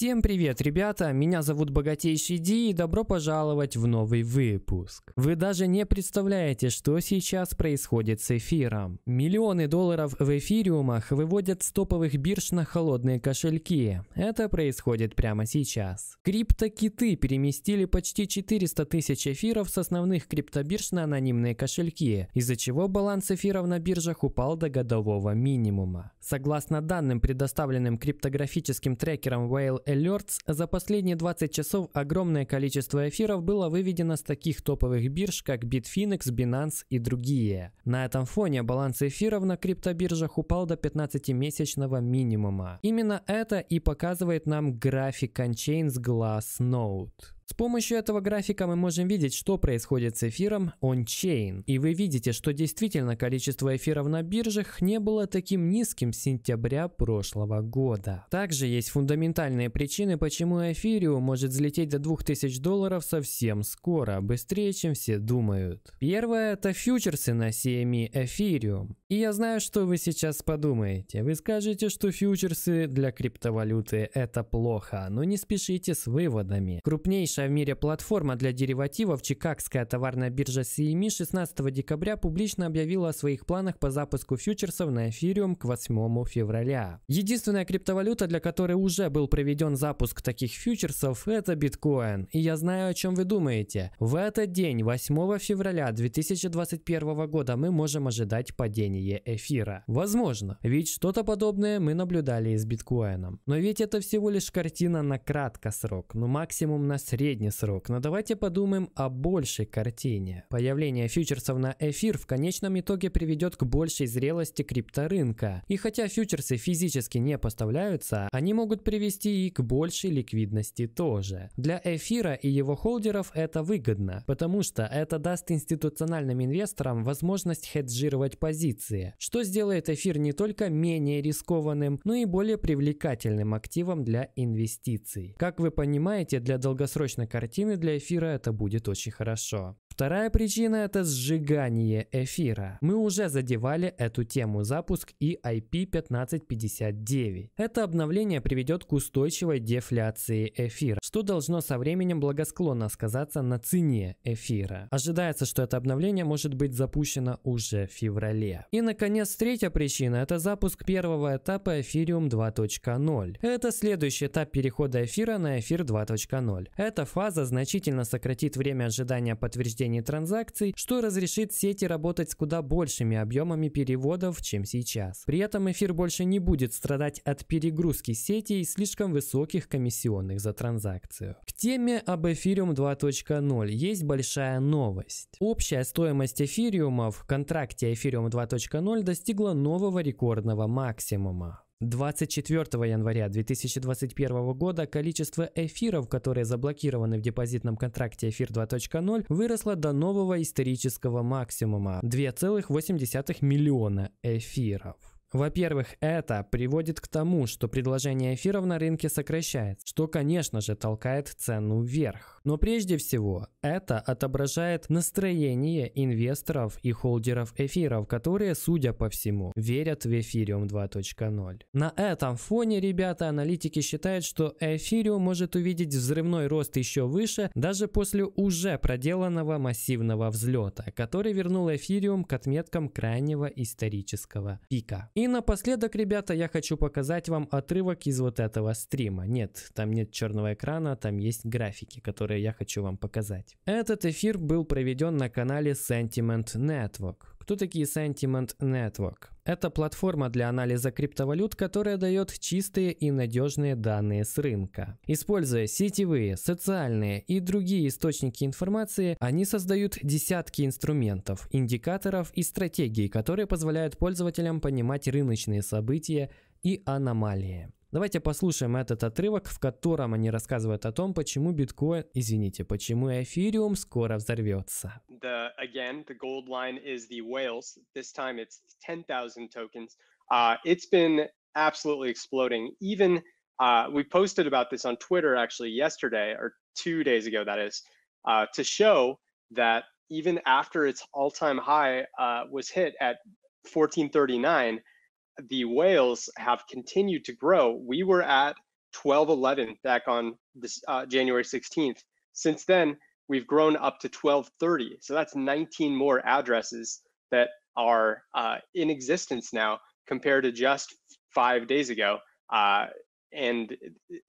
Всем привет, ребята! Меня зовут Богатейший Ди и добро пожаловать в новый выпуск. Вы даже не представляете, что сейчас происходит с эфиром. Миллионы долларов в эфириумах выводят с топовых бирж на холодные кошельки. Это происходит прямо сейчас. Криптокиты переместили почти 400 тысяч эфиров с основных криптобирж на анонимные кошельки, из-за чего баланс эфиров на биржах упал до годового минимума. Согласно данным, предоставленным криптографическим трекером Whale Alerts за последние 20 часов огромное количество эфиров было выведено с таких топовых бирж, как Bitfinex, Binance и другие. На этом фоне баланс эфиров на криптобиржах упал до 15-месячного минимума. Именно это и показывает нам график Unchains Glass Node. С помощью этого графика мы можем видеть, что происходит с эфиром on-chain. И вы видите, что действительно количество эфиров на биржах не было таким низким с сентября прошлого года. Также есть фундаментальные причины, почему эфириум может взлететь до 2000 долларов совсем скоро, быстрее, чем все думают. Первое – это фьючерсы на CME эм эфириум. И я знаю, что вы сейчас подумаете. Вы скажете, что фьючерсы для криптовалюты – это плохо, но не спешите с выводами. Крупнейшая крупнейшая в мире платформа для деривативов, Чикагская товарная биржа CME 16 декабря публично объявила о своих планах по запуску фьючерсов на эфириум к 8 февраля. Единственная криптовалюта, для которой уже был проведен запуск таких фьючерсов, это биткоин. И я знаю, о чем вы думаете. В этот день, 8 февраля 2021 года, мы можем ожидать падение эфира. Возможно, ведь что-то подобное мы наблюдали и с биткоином. Но ведь это всего лишь картина на краткосрок, но ну максимум на средний средний срок, но давайте подумаем о большей картине. Появление фьючерсов на эфир в конечном итоге приведет к большей зрелости крипторынка. И хотя фьючерсы физически не поставляются, они могут привести и к большей ликвидности тоже. Для эфира и его холдеров это выгодно, потому что это даст институциональным инвесторам возможность хеджировать позиции, что сделает эфир не только менее рискованным, но и более привлекательным активом для инвестиций. Как вы понимаете, для долгосрочных интересной картины для эфира, это будет очень хорошо. Вторая причина – это сжигание эфира. Мы уже задевали эту тему запуск и IP1559. Это обновление приведет к устойчивой дефляции эфира, что должно со временем благосклонно сказаться на цене эфира. Ожидается, что это обновление может быть запущено уже в феврале. И, наконец, третья причина – это запуск первого этапа Ethereum 2.0. Это следующий этап перехода эфира на эфир 2.0. Эта фаза значительно сократит время ожидания подтверждения управления транзакций, что разрешит сети работать с куда большими объемами переводов, чем сейчас. При этом эфир больше не будет страдать от перегрузки сети и слишком высоких комиссионных за транзакцию. К теме об эфириум 2.0 есть большая новость. Общая стоимость эфириума в контракте эфириум 2.0 достигла нового рекордного максимума. 24 января 2021 года количество эфиров, которые заблокированы в депозитном контракте «Эфир 2.0», выросло до нового исторического максимума – 2,8 миллиона эфиров. Во-первых, это приводит к тому, что предложение эфиров на рынке сокращается, что, конечно же, толкает цену вверх. Но прежде всего, это отображает настроение инвесторов и холдеров эфиров, которые, судя по всему, верят в эфириум 2.0. На этом фоне, ребята, аналитики считают, что эфириум может увидеть взрывной рост еще выше, даже после уже проделанного массивного взлета, который вернул эфириум к отметкам крайнего исторического пика. И напоследок, ребята, я хочу показать вам отрывок из вот этого стрима. Нет, там нет черного экрана, там есть графики, которые я хочу вам показать. Этот эфир был проведен на канале Sentiment Network. Кто такие Sentiment Network? Это платформа для анализа криптовалют, которая дает чистые и надежные данные с рынка. Используя сетевые, социальные и другие источники информации, они создают десятки инструментов, индикаторов и стратегий, которые позволяют пользователям понимать рыночные события и аномалии. Давайте послушаем этот отрывок, в котором они рассказывают о том, почему биткоин, извините, почему эфириум скоро взорвется. The, again, the gold line is the whales. This time it's 10,000 tokens. Uh, it's been absolutely exploding. Even uh, we posted about this on Twitter actually yesterday, or two days ago, that is, uh, to show that even after its all-time high uh, was hit at 1439, the whales have continued to grow. We were at 1211 back on this, uh, January 16th. Since then, we've grown up to 1230. So that's 19 more addresses that are uh, in existence now compared to just five days ago. Uh, and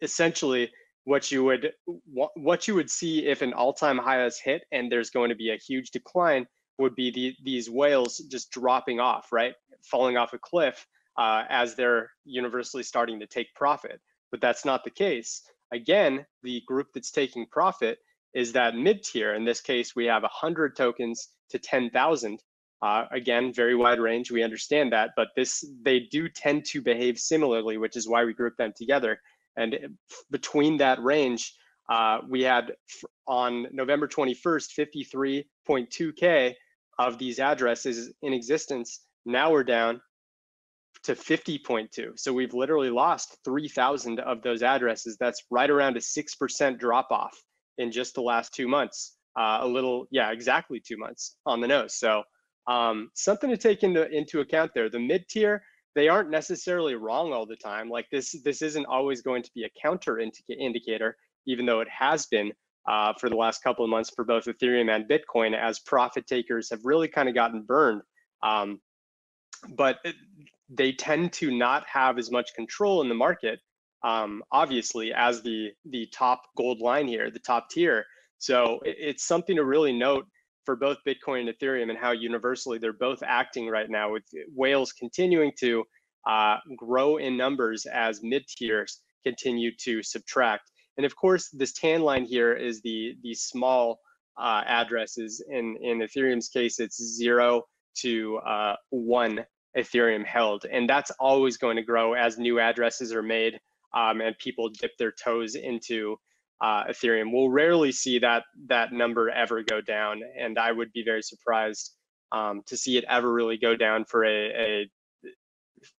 essentially, what you would what you would see if an all-time high is hit and there's going to be a huge decline would be the, these whales just dropping off, right? falling off a cliff uh, as they're universally starting to take profit. But that's not the case. Again, the group that's taking profit is that mid tier. In this case, we have 100 tokens to 10,000. Uh, again, very wide range. We understand that, but this they do tend to behave similarly, which is why we group them together. And uh, between that range, uh, we had on November 21st, 53.2K of these addresses in existence. Now we're down to 50.2. So we've literally lost 3,000 of those addresses. That's right around a 6% drop off in just the last two months. Uh, a little, yeah, exactly two months on the nose. So um, something to take into, into account there. The mid tier, they aren't necessarily wrong all the time. Like this, this isn't always going to be a counter indica- indicator, even though it has been uh, for the last couple of months for both Ethereum and Bitcoin, as profit takers have really kind of gotten burned um, but it, they tend to not have as much control in the market, um, obviously, as the the top gold line here, the top tier. So it, it's something to really note for both Bitcoin and Ethereum and how universally they're both acting right now, with whales continuing to uh, grow in numbers as mid tiers continue to subtract. And of course, this tan line here is the the small uh, addresses. In in Ethereum's case, it's zero to uh, one Ethereum held. And that's always going to grow as new addresses are made um, and people dip their toes into uh, Ethereum. We'll rarely see that that number ever go down, and I would be very surprised um, to see it ever really go down for a, a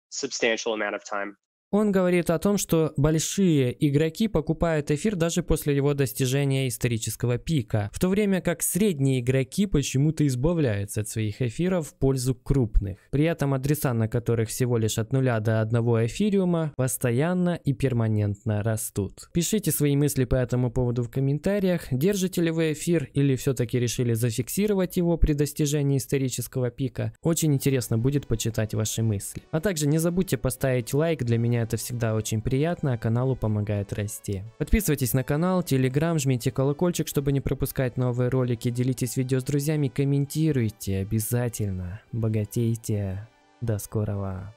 substantial amount of time. Он говорит о том, что большие игроки покупают эфир даже после его достижения исторического пика, в то время как средние игроки почему-то избавляются от своих эфиров в пользу крупных. При этом адреса, на которых всего лишь от 0 до 1 эфириума, постоянно и перманентно растут. Пишите свои мысли по этому поводу в комментариях, держите ли вы эфир или все-таки решили зафиксировать его при достижении исторического пика. Очень интересно будет почитать ваши мысли. А также не забудьте поставить лайк, для меня это всегда очень приятно, а каналу помогает расти. Подписывайтесь на канал, телеграм, жмите колокольчик, чтобы не пропускать новые ролики, делитесь видео с друзьями, комментируйте обязательно, богатейте. До скорого!